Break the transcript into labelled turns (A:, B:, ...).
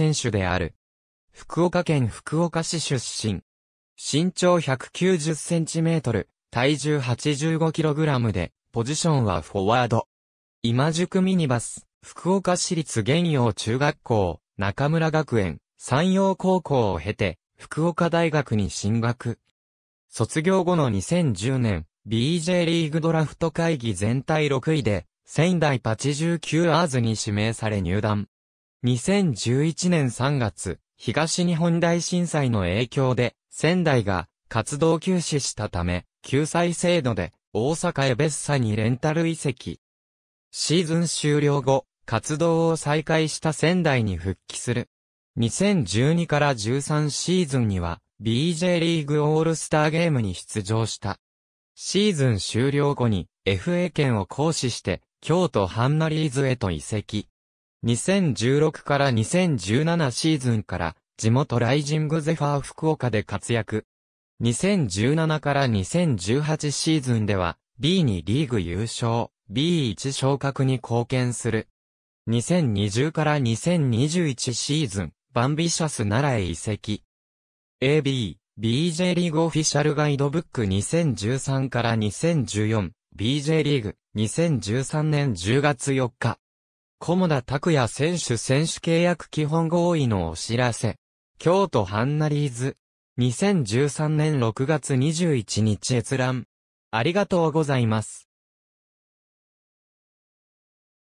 A: 選手である。福岡県福岡市出身。身長 190cm、体重 85kg で、ポジションはフォワード。今宿ミニバス、福岡市立玄陽中学校、中村学園、山陽高校を経て、福岡大学に進学。卒業後の2010年、BJ リーグドラフト会議全体6位で、仙台89アーズに指名され入団。2011年3月、東日本大震災の影響で、仙台が活動休止したため、救済制度で大阪へ別サにレンタル移籍。シーズン終了後、活動を再開した仙台に復帰する。2012から13シーズンには、BJ リーグオールスターゲームに出場した。シーズン終了後に FA 権を行使して、京都ハンナリーズへと移籍。2016から2017シーズンから地元ライジングゼファー福岡で活躍。2017から2018シーズンでは B にリーグ優勝、B1 昇格に貢献する。2020から2021シーズン、バンビシャス奈良へ移籍。AB、BJ リーグオフィシャルガイドブック2013から2014、BJ リーグ、2013年10月4日。菰田拓也選手選手契約基本合意のお知らせ。京都ハンナリーズ。2013年6月21日閲覧。ありがとうございます。